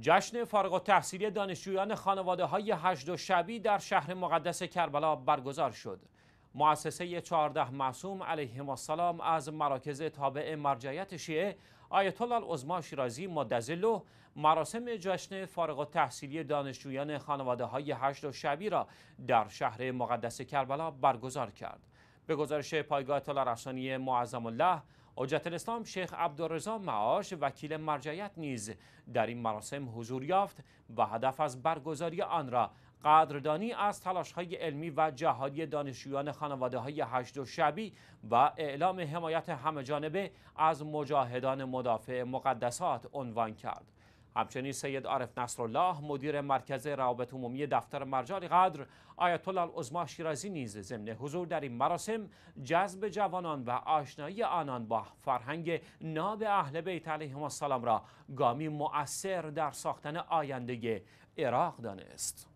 جشن فارغ و تحصیلی دانشجویان خانواده های هشت و شبی در شهر مقدس کربلا برگزار شد. مؤسسه 14 معصوم علیهم السلام از مراکز تابع مرجعیت شیعه آیت الله شیرازی مدزلو مراسم جشن فارغ و تحصیلی دانشجویان خانواده های هشت و شبی را در شهر مقدس کربلا برگزار کرد. به گزارش پایگاه اطلاع رسانی معظم الله حجت الاسلام شیخ عبدالرضا معاش وکیل مرجعیت نیز در این مراسم حضور یافت و هدف از برگزاری آن را قدردانی از تلاشهای علمی و جهادی دانشجویان خانواده های هشت و شبی و اعلام حمایت همه جانبه از مجاهدان مدافع مقدسات عنوان کرد. همچنین سید عارف نصرالله مدیر مرکز روابط عمومی دفتر مرجان قدر آیت الله شیرازی نیز ضمن حضور در این مراسم جذب جوانان و آشنایی آنان با فرهنگ ناب اهل بیت علیهم السلام را گامی مؤثر در ساختن آینده عراق دانست